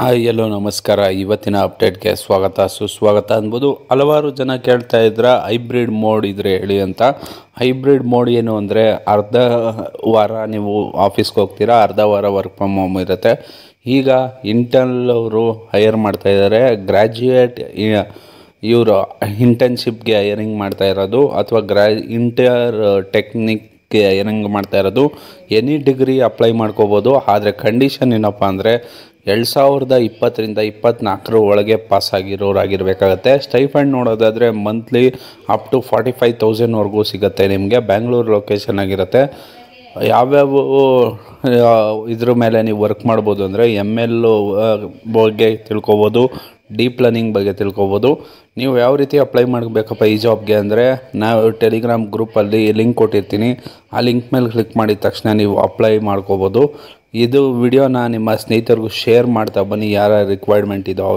hi ಎಲ್ಲೋ ನಮಸ್ಕಾರ ಇವತ್ತಿನ ಅಪ್ಡೇಟ್ಗೆ ಸ್ವಾಗತ ಸುಸ್ವಾಗತ ಅನ್ಬೋದು ಹಲವಾರು ಜನ ಕೇಳ್ತಾ ಇದ್ರ ಹೈಬ್ರಿಡ್ ಮೋಡ್ ಇದ್ರೆ ಹೇಳಿ ಅಂತ ಹೈಬ್ರಿಡ್ ಮೋಡ್ ಏನು ಅಂದರೆ ಅರ್ಧ ವಾರ ನೀವು ಆಫೀಸ್ಗೆ ಹೋಗ್ತೀರಾ ಅರ್ಧ ವಾರ ವರ್ಕ್ ಫ್ರಮ್ ಹೋಮ್ ಇರುತ್ತೆ ಈಗ ಇಂಟರ್ನಲ್ ಅವರು ಹೈಯರ್ ಮಾಡ್ತಾ ಇದ್ದಾರೆ ಗ್ರ್ಯಾಜುಯೇಟ್ ಇವರು ಇಂಟರ್ನ್ಶಿಪ್ಗೆ ಹೈಯರಿಂಗ್ ಮಾಡ್ತಾ ಇರೋದು ಅಥವಾ ಗ್ರ್ಯಾ ಇಂಟರ್ ಟೆಕ್ನಿಕ್ ಏನಂಗೆ ಮಾಡ್ತಾ ಇರೋದು ಎನಿ ಡಿಗ್ರಿ ಅಪ್ಲೈ ಮಾಡ್ಕೋಬೋದು ಆದರೆ ಕಂಡೀಷನ್ ಏನಪ್ಪ ಅಂದರೆ ಎರಡು ಸಾವಿರದ ಇಪ್ಪತ್ತರಿಂದ ಇಪ್ಪತ್ತ್ನಾಲ್ಕರ ಒಳಗೆ ಪಾಸ್ ಆಗಿರೋರಾಗಿರಬೇಕಾಗತ್ತೆ ಸ್ಟೈಫಂಡ್ ನೋಡೋದಾದರೆ monthly up to forty five ತೌಸಂಡ್ವರೆಗೂ ಸಿಗುತ್ತೆ ನಿಮಗೆ ಬ್ಯಾಂಗ್ಳೂರು ಲೊಕೇಶನ್ ಆಗಿರುತ್ತೆ ಯಾವ್ಯಾವ ಇದ್ರ ಮೇಲೆ ನೀವು ವರ್ಕ್ ಮಾಡ್ಬೋದು ಅಂದರೆ ಎಮ್ ಎಲ್ ಬಗ್ಗೆ ತಿಳ್ಕೊಬೋದು ಡೀಪ್ ಲರ್ನಿಂಗ್ ಬಗ್ಗೆ ತಿಳ್ಕೊಬೋದು ನೀವು ಯಾವ ರೀತಿ ಅಪ್ಲೈ ಮಾಡಬೇಕಪ್ಪ ಈ ಜಾಬ್ಗೆ ಅಂದರೆ ನಾವು ಟೆಲಿಗ್ರಾಮ್ ಗ್ರೂಪಲ್ಲಿ ಲಿಂಕ್ ಕೊಟ್ಟಿರ್ತೀನಿ ಆ ಲಿಂಕ್ ಮೇಲೆ ಕ್ಲಿಕ್ ಮಾಡಿದ ತಕ್ಷಣ ನೀವು ಅಪ್ಲೈ ಮಾಡ್ಕೋಬೋದು ಇದು ವಿಡಿಯೋನ ನಿಮ್ಮ ಸ್ನೇಹಿತರಿಗೂ ಶೇರ್ ಮಾಡ್ತಾ ಬನ್ನಿ ಯಾರ ರಿಕ್ವೈರ್ಮೆಂಟ್ ಇದೋ